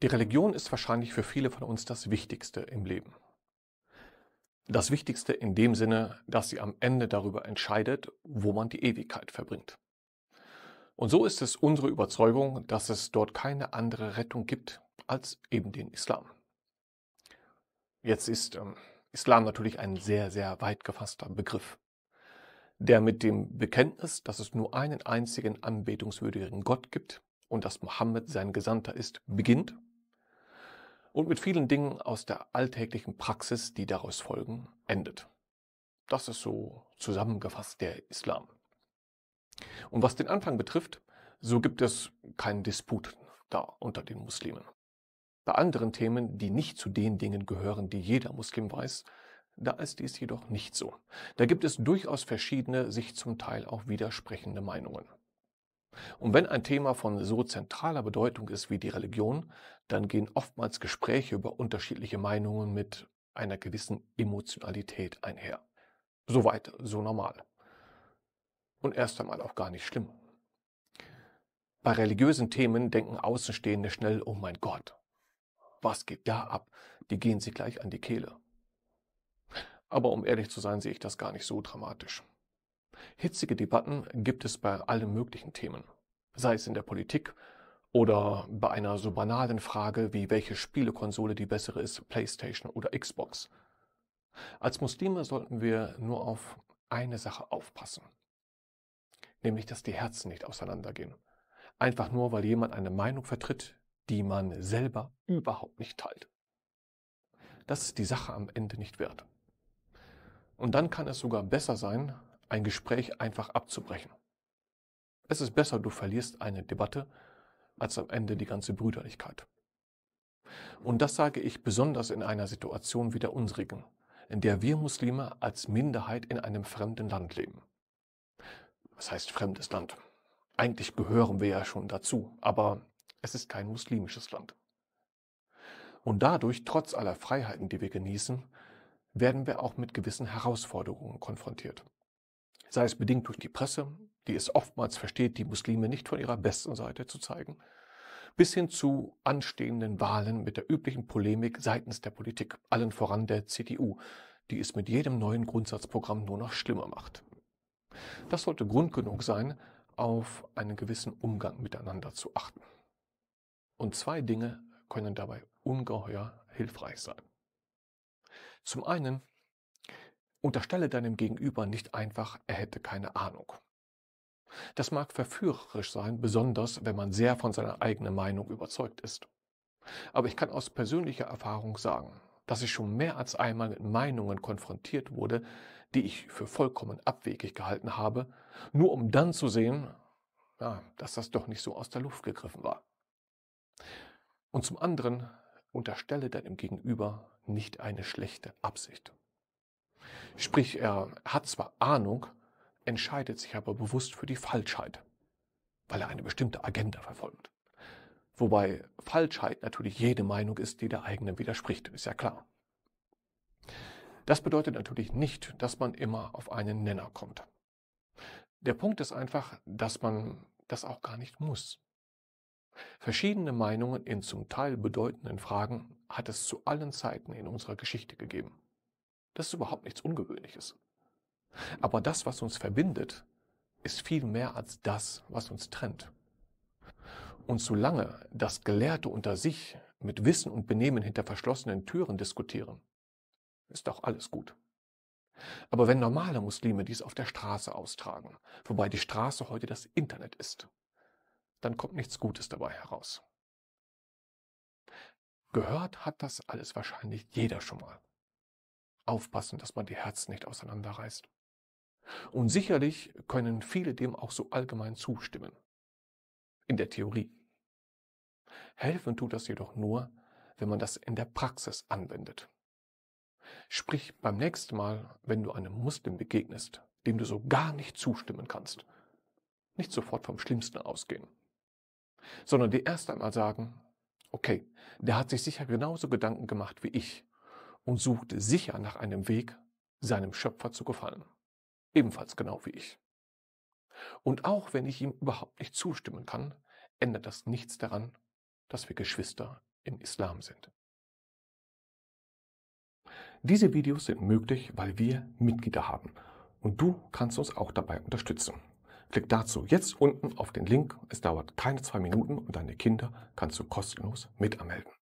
Die Religion ist wahrscheinlich für viele von uns das Wichtigste im Leben. Das Wichtigste in dem Sinne, dass sie am Ende darüber entscheidet, wo man die Ewigkeit verbringt. Und so ist es unsere Überzeugung, dass es dort keine andere Rettung gibt als eben den Islam. Jetzt ist ähm, Islam natürlich ein sehr, sehr weit gefasster Begriff, der mit dem Bekenntnis, dass es nur einen einzigen anbetungswürdigen Gott gibt und dass Mohammed sein Gesandter ist, beginnt und mit vielen Dingen aus der alltäglichen Praxis, die daraus folgen, endet. Das ist so zusammengefasst der Islam. Und was den Anfang betrifft, so gibt es keinen Disput da unter den Muslimen. Bei anderen Themen, die nicht zu den Dingen gehören, die jeder Muslim weiß, da ist dies jedoch nicht so. Da gibt es durchaus verschiedene, sich zum Teil auch widersprechende Meinungen. Und wenn ein Thema von so zentraler Bedeutung ist wie die Religion, dann gehen oftmals Gespräche über unterschiedliche Meinungen mit einer gewissen Emotionalität einher. So weit, so normal. Und erst einmal auch gar nicht schlimm. Bei religiösen Themen denken Außenstehende schnell, oh mein Gott, was geht da ab? Die gehen sie gleich an die Kehle. Aber um ehrlich zu sein, sehe ich das gar nicht so dramatisch. Hitzige Debatten gibt es bei allen möglichen Themen, sei es in der Politik oder bei einer so banalen Frage wie welche Spielekonsole die bessere ist, PlayStation oder Xbox. Als Muslime sollten wir nur auf eine Sache aufpassen, nämlich dass die Herzen nicht auseinandergehen. Einfach nur, weil jemand eine Meinung vertritt, die man selber überhaupt nicht teilt. Das ist die Sache am Ende nicht wert. Und dann kann es sogar besser sein, ein Gespräch einfach abzubrechen. Es ist besser, du verlierst eine Debatte, als am Ende die ganze Brüderlichkeit. Und das sage ich besonders in einer Situation wie der unsrigen, in der wir Muslime als Minderheit in einem fremden Land leben. Was heißt fremdes Land? Eigentlich gehören wir ja schon dazu, aber es ist kein muslimisches Land. Und dadurch, trotz aller Freiheiten, die wir genießen, werden wir auch mit gewissen Herausforderungen konfrontiert sei es bedingt durch die Presse, die es oftmals versteht, die Muslime nicht von ihrer besten Seite zu zeigen, bis hin zu anstehenden Wahlen mit der üblichen Polemik seitens der Politik, allen voran der CDU, die es mit jedem neuen Grundsatzprogramm nur noch schlimmer macht. Das sollte Grund genug sein, auf einen gewissen Umgang miteinander zu achten. Und zwei Dinge können dabei ungeheuer hilfreich sein. Zum einen Unterstelle deinem Gegenüber nicht einfach, er hätte keine Ahnung. Das mag verführerisch sein, besonders wenn man sehr von seiner eigenen Meinung überzeugt ist. Aber ich kann aus persönlicher Erfahrung sagen, dass ich schon mehr als einmal mit Meinungen konfrontiert wurde, die ich für vollkommen abwegig gehalten habe, nur um dann zu sehen, ja, dass das doch nicht so aus der Luft gegriffen war. Und zum anderen unterstelle deinem Gegenüber nicht eine schlechte Absicht. Sprich, er hat zwar Ahnung, entscheidet sich aber bewusst für die Falschheit, weil er eine bestimmte Agenda verfolgt. Wobei Falschheit natürlich jede Meinung ist, die der eigenen widerspricht, ist ja klar. Das bedeutet natürlich nicht, dass man immer auf einen Nenner kommt. Der Punkt ist einfach, dass man das auch gar nicht muss. Verschiedene Meinungen in zum Teil bedeutenden Fragen hat es zu allen Zeiten in unserer Geschichte gegeben. Das ist überhaupt nichts Ungewöhnliches. Aber das, was uns verbindet, ist viel mehr als das, was uns trennt. Und solange das Gelehrte unter sich mit Wissen und Benehmen hinter verschlossenen Türen diskutieren, ist auch alles gut. Aber wenn normale Muslime dies auf der Straße austragen, wobei die Straße heute das Internet ist, dann kommt nichts Gutes dabei heraus. Gehört hat das alles wahrscheinlich jeder schon mal aufpassen, dass man die Herzen nicht auseinanderreißt. Und sicherlich können viele dem auch so allgemein zustimmen. In der Theorie. Helfen tut das jedoch nur, wenn man das in der Praxis anwendet. Sprich beim nächsten Mal, wenn du einem Muslim begegnest, dem du so gar nicht zustimmen kannst, nicht sofort vom Schlimmsten ausgehen, sondern dir erst einmal sagen, okay, der hat sich sicher genauso Gedanken gemacht wie ich, und suchte sicher nach einem Weg, seinem Schöpfer zu gefallen. Ebenfalls genau wie ich. Und auch wenn ich ihm überhaupt nicht zustimmen kann, ändert das nichts daran, dass wir Geschwister im Islam sind. Diese Videos sind möglich, weil wir Mitglieder haben und du kannst uns auch dabei unterstützen. Klick dazu jetzt unten auf den Link, es dauert keine zwei Minuten und deine Kinder kannst du kostenlos mitanmelden.